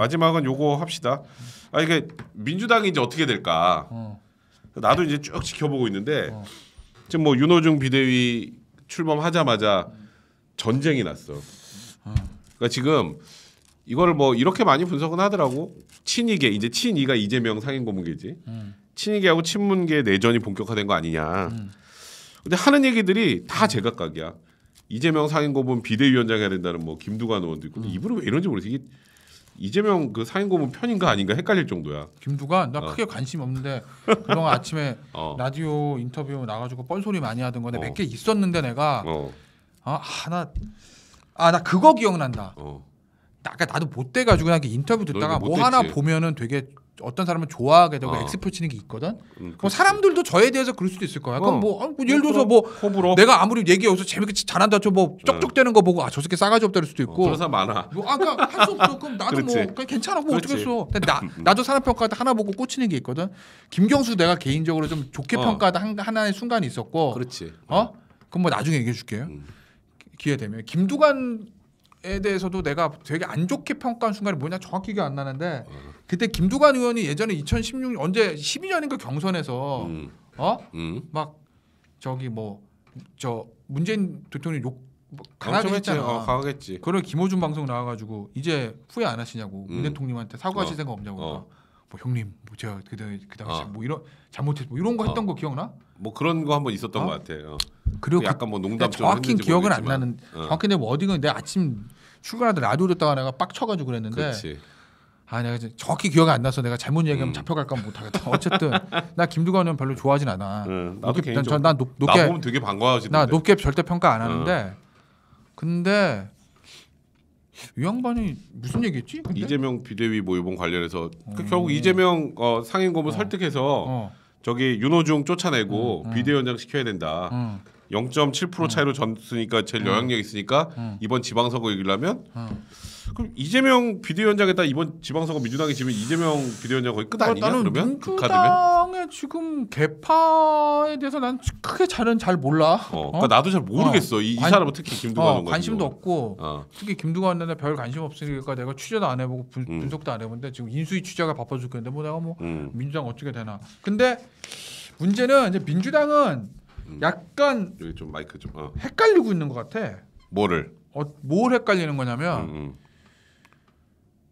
마지막은 요거 합시다. 아 이게 민주당이 이제 어떻게 될까? 어. 나도 이제 쭉 지켜보고 있는데 어. 지금 뭐 윤호중 비대위 출범하자마자 전쟁이 났어. 어. 그러니까 지금 이거를뭐 이렇게 많이 분석은 하더라고. 친이계 이제 친이가 이재명 상임고문계지. 음. 친이계하고 친문계 내전이 본격화된 거 아니냐. 음. 근데 하는 얘기들이 다 제각각이야. 이재명 상임고문 비대위원장 해야 된다는 뭐 김두관 의원도 있고 음. 이분은 왜 이런지 모르겠어. 이 이재명 그 사인 고문 편인가 아닌가 헷갈릴 정도야. 김두관 나 어. 크게 관심 없는데 그런 아침에 어. 라디오 인터뷰 나가지고 뻔소리 많이 하던 건데 어. 몇개 있었는데 내가 어. 아나아나 아, 나 그거 기억난다. 나, 어. 아까 나도 못 돼가지고 나 인터뷰 듣다가 뭐 하나 보면은 되게 어떤 사람은 좋아하게 되고 어. 아. 엑스표치는 게 있거든. 음, 그럼 사람들도 저에 대해서 그럴 수도 있을 거야. 그럼 어. 뭐, 어, 뭐 예를 들어서 뭐 호불호. 내가 아무리 얘기해서 재밌게 잘한다 저뭐 쩍쩍대는 네. 거 보고 아저 새끼 싸가지 없다 할 수도 있고. 어, 그런 사람 많아. 뭐 아까 그러니까 할수 없어. 그럼 나도 뭐 그렇지. 뭐 괜찮아 뭐 어떻겠어. 나 나도 사람 평가하다 하나 보고 꽂히는 게 있거든. 김경수 내가 개인적으로 좀 좋게 어. 평가하다 한, 하나의 순간이 있었고. 그렇지. 어? 그럼 뭐 나중에 얘기해 줄게요. 음. 기회 되면 김두관 에 대해서도 내가 되게 안 좋게 평가한 순간이 뭐냐 정확히 기억 안 나는데 음. 그때 김두관 의원이 예전에 2016년 언제 12년인가 경선에서 음. 어막 음. 저기 뭐 저 문재인 대통령 욕 뭐 강하게 했잖아. 어, 어, 강하겠지. 그걸 김호준 방송 나와가지고 이제 후회 안 하시냐고 음. 문 대통령한테 사과하실 어. 생각 없냐고. 어. 뭐 형님, 뭐 제가 그때 그 당시 어. 뭐 이런 잘못했 뭐 이런 거 했던 어. 거 기억나? 뭐 그런 거 한번 있었던 어? 것 같아요. 그리고 그 약간 뭐 농담처럼 정확히 기억은 안 나는 어. 정확히 내 워딩은 내 아침 출근하다 라디오 듣다가 내가 빡쳐가지고 그랬는데 그치. 아 내가 정확히 기억이 안 나서 내가 잘못 얘기하면 음. 잡혀갈까 못하겠다. 어쨌든 나 김두관 의 별로 좋아하진 않아. 음, 나도 높게, 난, 난 높, 게나 보면 되게 반가워하지. 나 높게 절대 평가 안 어. 하는데 어. 근데 이 양반이 무슨 얘기했지? 근데? 이재명 비대위 모의본 뭐 관련해서 어. 그 결국 이재명 어, 상임고문 어. 설득해서 어. 저기 윤호중 쫓아내고 비대위원장 시켜야 된다. 0.7% 음. 차이로 졌으니까 제일 음. 영향력 있으니까 음. 이번 지방선거 이기려면 그럼 이재명 비대위원장에다 이번 지방선거 민주당이 지면 이재명 비대위원장 거의 끝 어, 아니냐 나는 그러면 민주당의 지금 개파에 대해서 난 크게 잘은 잘 몰라. 어, 그러니까 나도 잘 모르겠어. 어. 이, 이 사람은 특히 김두관 어, 관심도 없고 어. 특히 김두관은 별 관심 없으니까 내가 취재도 안 해보고 분, 음. 분석도 안 해본데 지금 인수위 취재가 바빠 죽겠는데 뭐 내가 뭐 음. 민주당 어떻게 되나. 근데 문제는 이제 민주당은 음. 약간 여기 좀 마이크 좀 어. 헷갈리고 있는 것 같아. 뭐를? 어, 뭘 헷갈리는 거냐면 음, 음.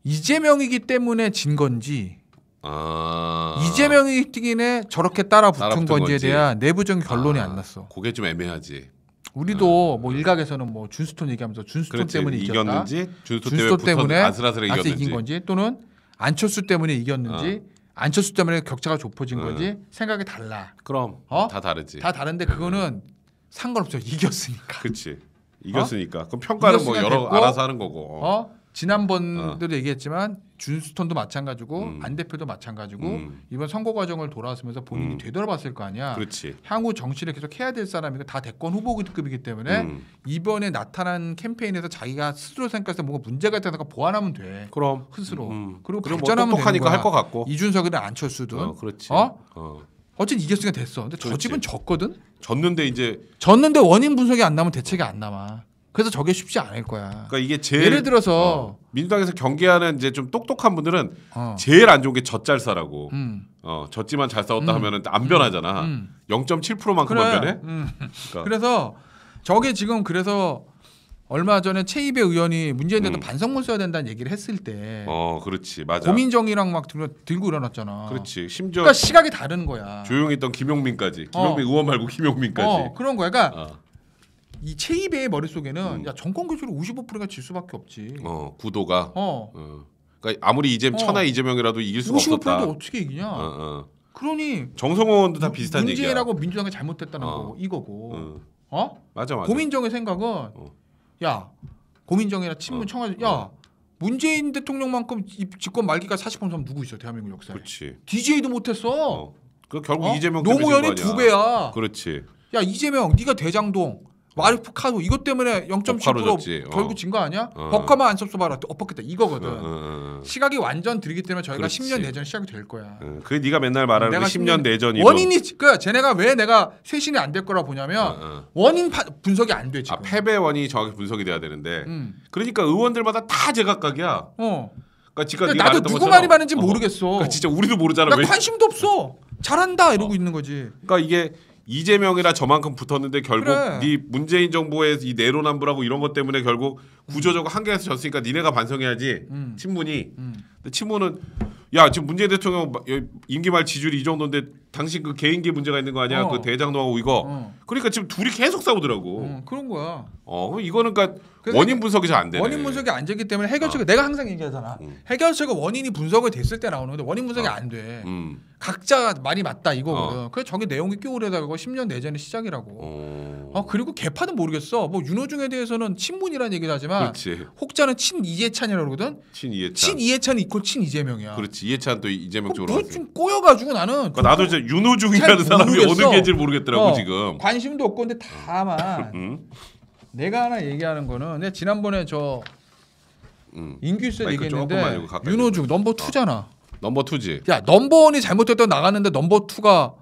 이재명이기 때문에 진 건지 아... 이재명이기 때문 저렇게 따라 붙은, 따라 붙은 건지에 건지. 대한 내부적인 결론이 아, 안 났어. 그게 좀 애매하지. 우리도 음, 음. 뭐 일각에서는 뭐 준스톤 얘기하면서 준스톤 때문에 이겼는지 준스톤, 때문에, 때문에 아슬아슬 이긴 건지 또는 안철수 때문에 이겼는지 어. 안철수 때문에 격차가 좁혀진 거지 음. 네. 생각이 달라. 그럼 어? 다 다르지. 다 다른데 네. 그거는 음. 상관없죠. 이겼으니까. 그렇지. 이겼으니까. 어? 그럼 평가는 뭐 여러 됐고, 알아서 하는 거고. 어? 지난번에도 어. 얘기했지만 준스턴도 마찬가지고 음. 안 대표도 마찬가지고 음. 이번 선거 과정을 돌아왔으면서 본인이 음. 되돌아봤을 거 아니야. 그렇지. 향후 정치를 계속 해야 될 사람이고 다 대권 후보급이기 때문에 음. 이번에 나타난 캠페인에서 자기가 스스로 생각해서 뭔가 문제가 있다가 보완하면 돼. 그럼 스스로 음. 그리고 뭐 발전하면 뭐 되는 거야. 할것 같고 이준석이든 안철수든 어, 그렇지. 어? 어. 어쨌든 이겼으니까 됐어. 근데 저 집은 졌거든. 졌는데 이제 졌는데 원인 분석이 안 나면 대책이 안 남아. 그래서 저게 쉽지 않을 거야. 그러니까 이게 제일 예를 들어서 어, 민주당에서 경계하는 이제 좀 똑똑한 분들은 어. 제일 안 좋은 게 젖잘 싸라고. 음. 어, 젖지만 잘 싸웠다 음. 하면은 안 변하잖아. 음. 0.7%만큼만 음. 그래. 변해. 음. 그러니까. 그래서 저게 지금 그래서 얼마 전에 최이배 의원이 문재인 대도 음. 반성문 써야 된다는 얘기를 했을 때, 어, 그렇지, 맞아. 고민정이랑 막 들고, 들고 일어났잖아. 그렇지, 심지어 그러니까 시각이 다른 거야. 조용했 있던 김용민까지, 어. 김용민 어. 의원 말고 김용민까지. 어, 그런 거야. 그러니까 어. 이 체이베의 머릿속에는 음. 야 정권 교체를 55%가 질 수밖에 없지. 어 구도가. 어. 어. 그러니까 아무리 이제 어. 천하 이재명이라도 이길 수가 55%도 없었다. 55%도 어떻게 이기냐. 어, 어. 그러니 정성호원도 다 비슷한 문재인하고 얘기야. 문재인하고 민주당이 잘못됐다는 어. 거 이거고. 음. 어? 맞아 맞아. 고민정의 생각은 야 고민정이나 친문 청와대 야 문재인 대통령만큼 집권 말기가 40번 사람 누구 있어 대한민국 역사에. 그렇지. DJ도 못했어. 그 결국 이재명 노무현이 두 배야. 그렇지. 야 이재명 네가 대장동 마리 포카도 이것 때문에 0.7% 어. 결국 어. 진거 아니야? 어. 버커만 안 섭섭하라 엎었겠다 이거거든. 어, 어, 어, 시각이 완전 들이기 때문에 저희가 그렇지. 10년 내전 시작이 될 거야. 그게 네가 맨날 말하는 내가 10년, 10년 내전이 원인이 그 쟤네가 왜 내가 쇄신이 안 될 거라 보냐면 원인 파, 분석이 안 되지. 아, 패배 원이 정확히 분석이 돼야 되는데. 음. 그러니까 의원들마다 다 제각각이야. 어. 그러니까 지금 그러니까 나도 누구 말이 맞는지 모르겠어. 그러니까 진짜 우리도 모르잖아. 나 관심도 없어. 잘한다 이러고 있는 거지. 그러니까 이게 이재명이라 저만큼 붙었는데 결국 그래. 네 문재인 정부의 이 내로남불하고 이런 것 때문에 결국 구조적으로 한계에서 졌으니까 니네가 반성해야지 음. 친문이 음. 근데 친문은 야 지금 문재인 대통령 임기 말 지지율이 이 정도인데 당신 그 개인기 문제가 있는 거 아니야? 어. 그 대장동하고 이거. 어. 그러니까 지금 둘이 계속 싸우더라고. 어, 그런 거야. 어, 이거는 그러니까 원인 분석이 잘 안 돼. 원인 분석이 안 되기 때문에 해결책을 아. 내가 항상 얘기하잖아. 음. 해결책은 원인이 분석이 됐을 때 나오는 데 원인 분석이 아. 안 돼. 음. 각자 가 많이 맞다 이거거든. 어. 그래서 저게 내용이 꽤 오래다가 10년 내전의 시작이라고. 어. 아 그리고 개파는 모르겠어. 뭐 윤호중에 대해서는 친문이라는 얘기도 하지만 그렇지. 혹자는 친 이해찬이라고 그러거든. 친 이해찬. 친 이해찬 이퀄 친 이재명이야. 그렇지. 이해찬 또 이재명 쪽으로. 뭐좀 꼬여가지고 나는. 그러니까 나도 이제 그래서 윤호중이라는 사람이 어느 게인지 모르겠더라고 어, 지금. 관심도 없고 근데 다만 음? 내가 하나 얘기하는 거는 지난번에 저 음. 인규쌤 얘기했는데 윤호중 넘버 투잖아. 어. 넘버 투지. 야 넘버 원이 잘못됐다 나갔는데 넘버 투가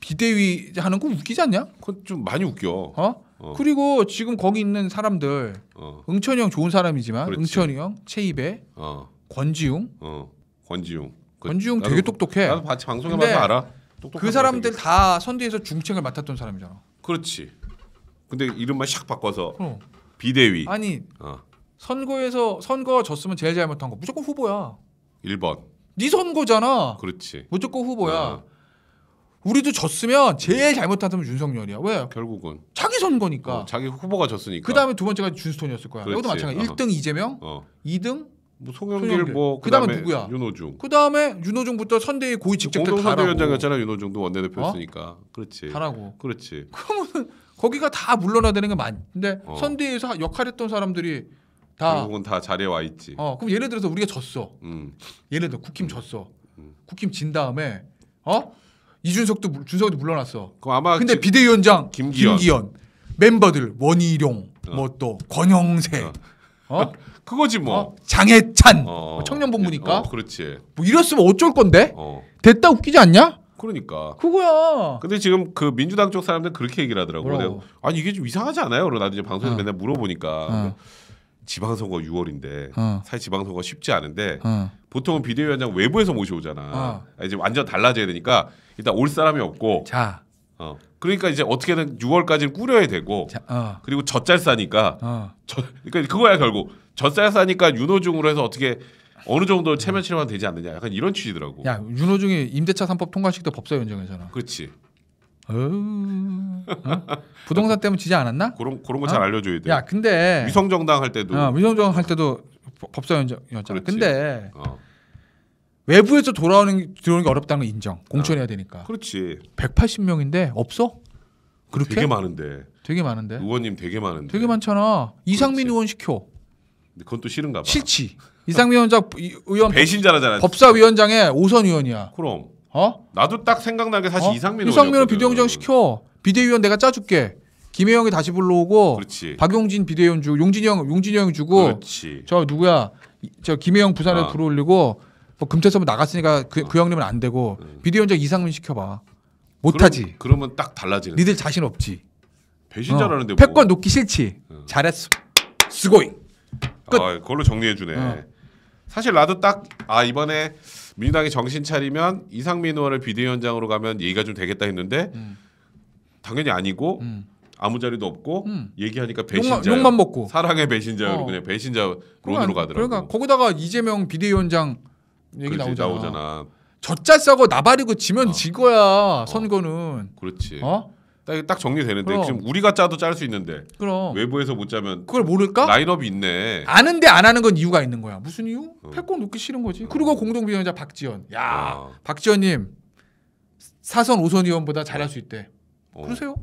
비대위 하는 거 웃기지 않냐? 그좀 많이 웃겨. 어? 어. 그리고 지금 거기 있는 사람들 어. 응천이 형 좋은 사람이지만 그렇지. 응천이 형, 최이배, 어. 권지웅, 어. 권지웅, 그, 안지용 나도, 되게 똑똑해. 나도 같이 방송에 봐서 알아. 그 사람들 다 선대에서 중책을 맡았던 사람이잖아. 그렇지. 근데 이름만 샥 바꿔서 어. 비대위. 아니 어. 선거에서 선거 졌으면 제일 잘못한 거 무조건 후보야. 1번. 네 선거잖아. 그렇지. 무조건 후보야. 어. 우리도 졌으면 제일 잘못한 다면 윤석열이야. 왜? 결국은 자기 선거니까. 어, 자기 후보가 졌으니까. 그다음에 두 번째가 준스톤이었을 거야. 그렇 여기도 마찬가지. 어. 1등 이재명, 어. 2등 뭐 송영길 뭐 그 그다음에 누구야? 윤호중. 그다음에 윤호중부터 선대위 고위 직책 다 선대위원장이었잖아 윤호중도 원내대표였으니까. 어? 그렇지. 다라고. 그렇지. 그러면 거기가 다 물러나 되는 게맞는데 어. 선대위에서 역할했던 사람들이 다 결국은 다 자리에 와 있지. 어 그럼 예를 들어서 우리가 졌어. 음. 예를 들어 국힘 음. 졌어. 음. 국힘 진 다음에 어 이준석도 준석이도 물러났어. 그럼 아마 근데 지, 비대위원장 김기현. 김기현. 멤버들 원희룡 어. 뭐또 권영세 어. 어? 그거지 뭐. 어? 장해찬. 어. 뭐 청년본부니까. 어, 그렇지. 뭐 이랬으면 어쩔 건데? 어. 됐다 웃기지 않냐? 그러니까. 그거야. 근데 지금 그 민주당 쪽 사람들 그렇게 얘기를 하더라고요. 내가, 아니 이게 좀 이상하지 않아요? 그러고 나도 이제 방송에서 어. 맨날 물어보니까. 어. 그러니까 지방선거 6월인데 어. 사실 지방선거 쉽지 않은데 어. 보통은 비대위원장 외부에서 모셔오잖아. 어. 아, 이제 완전 달라져야 되니까 일단 올 사람이 없고. 자. 어. 그러니까 이제 어떻게든 6월까지는 꾸려야 되고. 자, 그리고 젖잘 싸니까. 저, 그러니까 그거야 결국 젖살 싸니까 윤호중으로 해서 어떻게 어느 정도 체면 치료만 되지 않느냐 약간 이런 취지더라고. 야 윤호중이 임대차 3법 통과시켜 법사위원장이잖아. 그렇지. 어? 부동산 때문에 지지 않았나? 그런 그런 거잘 어? 알려줘야 돼. 야 근데 위성정당 할 때도. 어, 위성정당 할 때도 법사위원장이었잖아. 근데 어. 외부에서 돌아오는 들어오는 게 어렵다는 거 인정. 공천해야 되니까. 그렇지. 180명인데 없어? 그렇게? 되게 많은데. 되게 많은데. 의원님 되게 많은데. 되게 많잖아. 그렇지. 이상민 의원 시켜. 근데 그건 또 싫은가 봐. 싫지. 이상민 위원장 의원 배신자라잖아. 법사위원장의 오선 의원이야. 그럼. 어? 나도 딱 생각나게 사실 어? 이상민 이상민은 비대위원장 시켜. 비대위원 내가 짜줄게. 김혜영이 다시 불러오고 그렇지. 박용진 비대위원 주고 용진이 형 용진이 형 주고 그렇지. 저 누구야 저 김혜영 부산에 아. 불어올리고 뭐 금태섭 나갔으니까 그, 아. 그 형님은 안 되고 음. 비대위원장 이상민 시켜봐 못하지 그럼, 면딱 달라지는 니들 자신 없지 배신자라는데 어. 뭐. 패권 놓기 싫지 음. 잘했어 스고잉 끝. 아, 그걸로 정리해 주네. 어. 사실 나도 딱아 이번에 민주당이 정신 차리면 이상민 의원을 비대위원장으로 가면 얘기가 좀 되겠다 했는데 음. 당연히 아니고 음. 아무 자리도 없고 음. 얘기하니까 배신자 욕만, 먹고 사랑의 배신자로 어. 그냥 배신자 그러니까 론으로 가더라고. 그러니까 거기다가 이재명 비대위원장 얘기 나오잖아. 나오잖아. 젖자 싸고 나발이고 지면 어. 질 거야 어. 선거는. 그렇지. 어? 딱, 딱 정리되는데 그럼. 지금 우리가 짜도 짤 수 있는데 그럼. 외부에서 못 짜면 그걸 모를까? 라인업이 있네. 아는데 안 하는 건 이유가 있는 거야. 무슨 이유? 어. 패권 놓기 싫은 거지. 어. 그리고 공동 비전자 박지원. 야, 아. 박지원님 사선 오선 의원보다 잘할 수 있대. 어. 그러세요?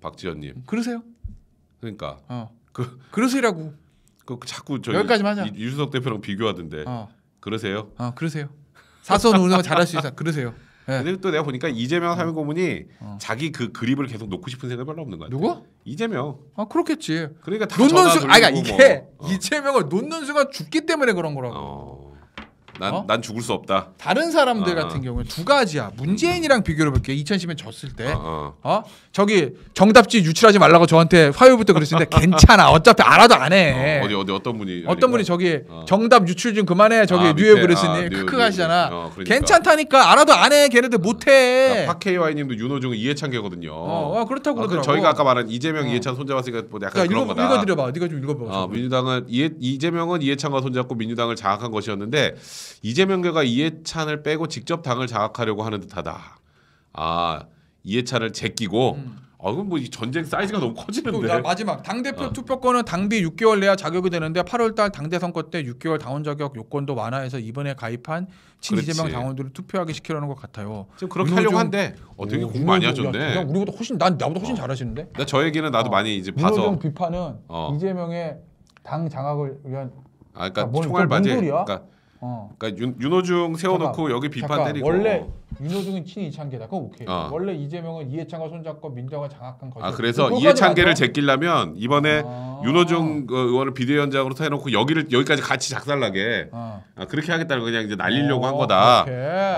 박지원님. 음, 그러세요? 그러니까. 어. 그 그러시라고. 그 자꾸 저 여기까지만 하자. 유수석 대표랑 비교하던데. 어. 그러세요? 어, 그러세요. 사선 오선 잘할 수 있다. 그러세요? 예. 근데 또 내가 보니까 이재명 어. 사회고문이 어. 자기 그 그립을 계속 놓고 싶은 생각이 별로 없는 거야. 누구? 이재명. 아 그렇겠지. 그러니까 다 논논수 아니 그러니까 이게 뭐. 어. 이재명을 논논수가 죽기 때문에 그런 거라고. 어. 난, 어? 난 죽을 수 없다. 다른 사람들 어. 같은 경우에 두 가지야. 문재인이랑 음. 비교를 볼게 2010년 졌을 때. 어, 어, 어. 저기 정답지 유출하지 말라고 저한테 화요일부터 그랬는데 괜찮아. 어차피 알아도 안 해. 어, 디 어디 어떤 분이 어떤 분이 저기 어. 정답 유출 좀 그만해. 저기 아, 뉴에 그랬으니 아, 크크 하시잖아. 어, 그러니까. 괜찮다니까 알아도 안 해. 걔네들 못 해. 파케와이 아, 님도 윤호중 이해찬계거든요. 어, 그렇다고 아, 그러더라고. 저희가 아까 말한 이재명 이해찬 손잡았으니까 뭐 약간 야, 그런 읽어, 거다. 읽어 드려 봐. 네가 좀 읽어 봐. 민주당은 이해, 이재명은 이해찬과 손잡고 민주당을 장악한 것이었는데 이재명계가 이해찬을 빼고 직접 당을 장악하려고 하는 듯하다. 아 이해찬을 제끼고 음. 아 그럼 뭐이 전쟁 사이즈가 너무 커지는데. 그러니까 마지막 당 대표 어. 투표권은 당비 6개월 내야 자격이 되는데 8월달 당대 선거 때 6개월 당원 자격 요건도 완화해서 이번에 가입한 친이재명 당원들을 투표하게 시키려는 것 같아요. 지금 그렇게 하려고 한데 어, 떻게 공부 많이 하셨네. 야, 우리보다 훨씬 난 나보다 훨씬 어. 잘하시는데. 나 저 얘기는 나도 어. 많이 이제 봐서. 문호 비판은 어. 이재명의 당 장악을 위한. 아 그러니까 아, 총알 맞이. 그러니까 어. 그러니까 윤, 호중 세워놓고 잠깐, 여기 비판 잠깐, 때리고 원래 윤호중은 친이창계다. 그거 오케이. 어. 원래 이재명은 이해창과 손잡고 민정을 장악한 거죠. 아 그래서 이해창계를 제끼려면 이번에 아. 윤호중 그 의원을 비대위원장으로 타해놓고 여기를 여기까지 같이 작살나게 아. 아, 그렇게 하겠다는 그냥 이제 날리려고 어, 한 거다.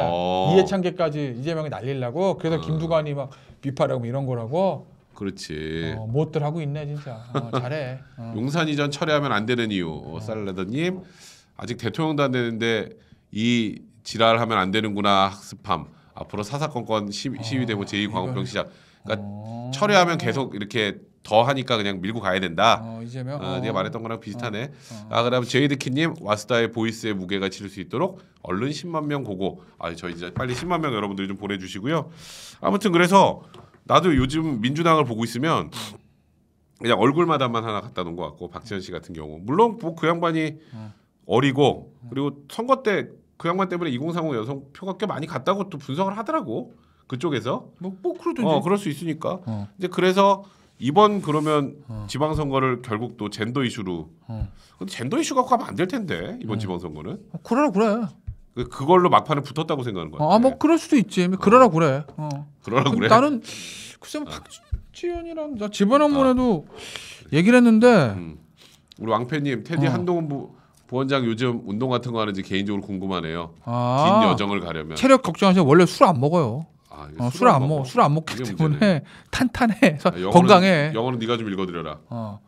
어. 이해창계까지 이재명이 날리려고 그래서 어. 김두관이 막 비판하고 뭐 이런 거라고. 그렇지. 어, 무들 하고 있네 진짜. 어, 잘해. 어. 용산 이전 철회하면 안 되는 이유 어, 살라더님. 아직 대통령도 안 되는데 이 지랄하면 안 되는구나 학습함 앞으로 사사건건 시, 위 대모 제2 광우병 시작 그러니까 어. 철회하면 계속 이렇게 더 하니까 그냥 밀고 가야 된다. 어, 이재명. 아, 어, 어. 네가 말했던 거랑 비슷하네. 어. 어. 아 그다음 제이드키님 와스다의 보이스의 무게가 치를 수 있도록 얼른 10만 명 고고. 아 저희 이제 빨리 10만 명 여러분들이 좀 보내주시고요. 아무튼 그래서 나도 요즘 민주당을 보고 있으면 그냥 얼굴마담만 하나 갖다 놓은 것 같고 박지현씨 같은 경우 물론 뭐그 양반이 어. 어리고 그리고 선거 때 그 양반 때문에 2030 여성 표가 꽤 많이 갔다고 또 분석을 하더라고 그쪽에서 뭐, 뭐 그래도 어, 그럴 수 있으니까 어. 이제 그래서 이번 그러면 어. 지방선거를 결국 또 젠더 이슈로 어. 근데 젠더 이슈 가고 가면 안 될 텐데 이번 네. 지방선거는 어, 그래라 그래 그, 걸로 막판에 붙었다고 생각하는 거야 어, 아뭐 그럴 수도 있지 뭐 그러라 그래 그러라 그래 나는 글쎄 뭐 아. 박지현이랑 나 집안한 번에도 아. 얘기를 했는데 음. 우리 왕팬님 테디 한동훈 부, 부원장 요즘 운동 같은 거 하는지 개인적으로 궁금하네요. 아, 긴 여정을 가려면 체력 걱정하시 원래 술 안 먹어요. 아, 어, 술안 먹어. 술안 먹기 때문에 탄탄해. 아, 영어는, 건강해. 영어는 네가 좀 읽어드려라. 어.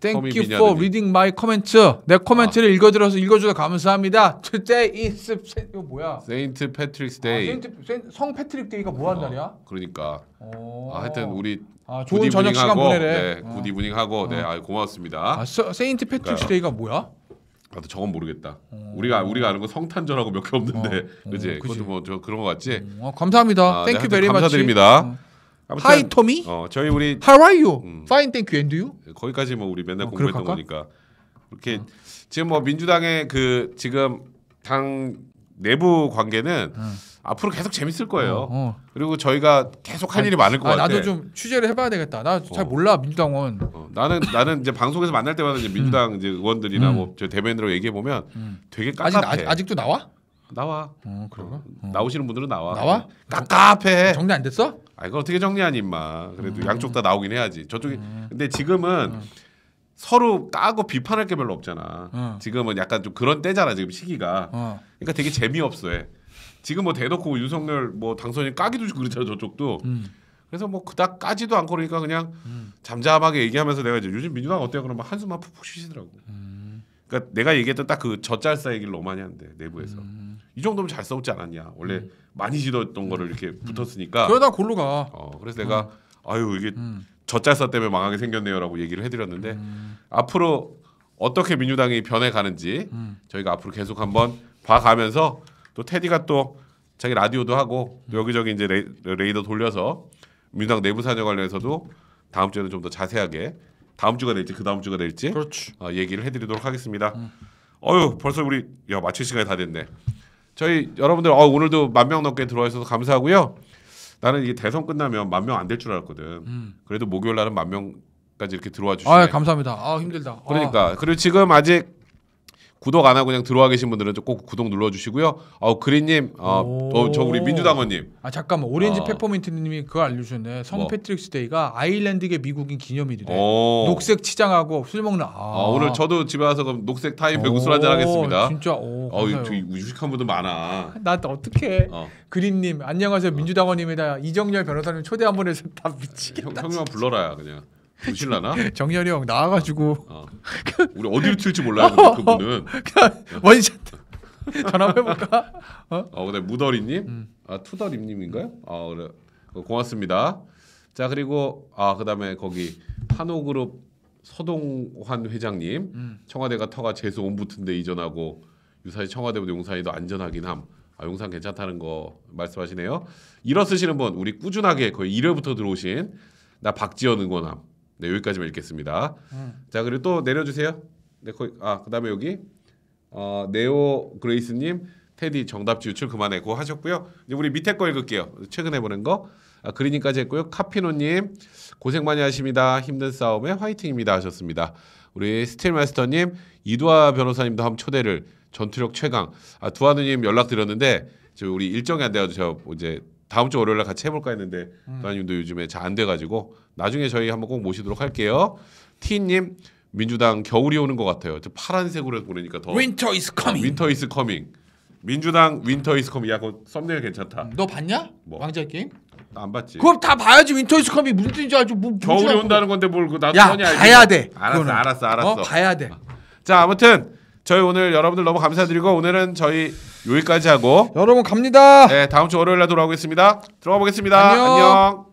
Thank you for reading my c o m m e n t 내 코멘트를 아. 읽어드려서 읽어줘서 감사합니다. Today is 이거 뭐야? Saint Patrick's 아, Day. 아, 세인트, 성 패트릭 데이가 뭐한 어, 날이야? 그러니까. 어. 아, 하여튼 우리 아, 좋은 저녁 시간 보내래. 네, 어. 굿 이브닝 하고 네, 어. 아, 고맙습니다. 아, 세인트 패트릭스 데이가 뭐야? 나도 저건 모르겠다. 어. 우리가 우리가 아는 건 성탄절하고 몇 개 없는데 어. 그지? 어, 그것도 뭐 저 그런 거 같지? 음, 어, 감사합니다. 땡큐 베리 마치. 감사드립니다. 하이 음. 토미. 어 저희 우리 How are you? 음. Fine, thank you. And you? 네, 거기까지 뭐 우리 맨날 어, 공부했던 거니까 이렇게 어. 지금 뭐 민주당의 그 지금 당 내부 관계는. 음. 앞으로 계속 재밌을 거예요. 어, 어, 그리고 저희가 계속 할 아니, 일이 많을 것 아, 같아. 나도 좀 취재를 해봐야 되겠다. 나잘 어. 몰라 민주당원. 어, 나는 나는 이제 방송에서 만날 때마다 이제 민주당 음. 이제 의원들이나 음. 뭐저 대변인으로 얘기해 보면 음. 되게 까깝해 아직, 아직 도 나와? 나와. 어, 그래요? 어. 나오시는 분들은 나와. 나와? 깝깝해. 정리 안 됐어? 아이거 어떻게 정리하니 임마. 그래도 음. 양쪽 다 나오긴 해야지. 저쪽이 음. 근데 지금은 음. 서로 까고 비판할 게 별로 없잖아. 지금은 약간 좀 그런 때잖아 지금 시기가. 그러니까 되게 재미없어해. 지금 뭐 대놓고 윤석열 뭐 당선인 까기도 주 그렇잖아 요 저쪽도. 음. 그래서 뭐 그닥 까지도 않고 그러니까 그냥 음. 잠잠하게 얘기하면서 내가 이제 요즘 민주당 어때요? 그러면 한숨만 푹푹 쉬시더라고. 음. 그러니까 내가 얘기했던 딱그 젖잘싸 얘기를 너무 많이 하는데 내부에서 음. 이 정도면 잘 싸우지 않았냐 원래 음. 많이 지었던 거를 이렇게 음. 붙었으니까 그러다 골로 가. 어 그래서 내가 아유 이게 젖잘싸 때문에 망하게 생겼네요라고 얘기를 해드렸는데 앞으로 어떻게 민주당이 변해가는지 저희가 앞으로 계속 한번 봐가면서 또 테디가 또 자기 라디오도 하고 여기저기 이제 레이, 레이더 돌려서 민주당 내부 사정 관련해서도 다음 주에는 좀 더 자세하게 다음 주가 될지 그 다음 주가 될지 그렇지. 어, 얘기를 해드리도록 하겠습니다. 음. 어유 벌써 우리 야 마칠 시간이 다 됐네. 저희 여러분들 어, 오늘도 만 명 넘게 들어와 있어서 감사하고요. 나는 이게 대선 끝나면 만 명 안 될 줄 알았거든. 음. 그래도 목요일 날은 만 명까지 이렇게 들어와 주시네. 아 예, 감사합니다. 아 힘들다. 그러니까 아. 그리고 지금 아직 구독 안 하고 그냥 들어와 계신 분들은 꼭 구독 눌러주시고요. 어, 그린님, 어, 어, 저 우리 민주당원님. 아 잠깐만 오렌지 아. 페퍼민트님이 그거 알려주셨네. 성 뭐. 패트릭스 데이가 아일랜드계 미국인 기념일이래. 오. 녹색 치장하고 술 먹는. 아. 아, 오늘 저도 집에 와서 그럼 녹색 타이 배고 그 술 한잔 하겠습니다. 진짜. 오, 어, 유식한 분들 많아. 나 또 어떻게? 어. 그린님 안녕하세요 어. 민주당원입니다. 이정열 변호사님 초대 한번 해서 다 미치겠다. 형, 형만 불러라야 그냥. 보실라나? 정열이 형 나와가지고 어. 우리 어디로 튈지 몰라요 근 어. 그분은 그냥 원샷 전화 해볼까? 어? 근데 무더리님 음. 아 투더리님인가요? 아 그래 어, 고맙습니다 자 그리고 아 그다음에 거기 한호그룹 서동환 회장님 음. 청와대가 터가 재수 온부튼데 이전하고 유사시 청와대보다 용산이 더 안전하긴 함. 아, 용산 괜찮다는 거 말씀하시네요. 일어 쓰시는 분 우리 꾸준하게 거의 1회부터 들어오신 나 박지현 응원함. 네, 여기까지만 읽겠습니다. 음. 자, 그리고 또 내려주세요. 네, 거기, 아, 그다음에 여기 어, 네오 그레이스님 테디 정답지 유출 그만해고 하셨고요. 이제 우리 밑에 거 읽을게요. 최근에 보낸 거. 아, 그리니까지 했고요. 카피노님 고생 많이 하십니다. 힘든 싸움에 화이팅입니다 하셨습니다. 우리 스틸마스터님 이두아 변호사님도 함 초대를 전투력 최강. 아, 두아누님 연락드렸는데 저 우리 일정이 안 돼가지고 제가 이제 다음 주 월요일 날 같이 해볼까 했는데 음. 나님도 요즘에 잘 안 돼가지고 나중에 저희 한번 꼭 모시도록 할게요. 티님 민주당 겨울이 오는 것 같아요. 저 파란색으로 보내니까 더 윈터 이스 커밍. 윈터 이스 커밍. 민주당 윈터 이스 커밍. 야그 썸네일 괜찮다. 너 봤냐? 뭐. 왕자 게임? 나 안 봤지. 그럼 다 봐야지 윈터 이스 커밍 무슨 뜻인지 알죠. 뭐, 겨울이 온다는 건데 뭘 그 나도 전혀 알지. 봐야 돼. 알았어 그거는. 알았어 알았어. 어, 봐야 돼. 자 아무튼 저희 오늘 여러분들 너무 감사드리고 오늘은 저희 여기까지 하고 여러분 갑니다. 네, 다음 주 월요일 날 돌아오겠습니다. 들어가 보겠습니다. 안녕. 안녕.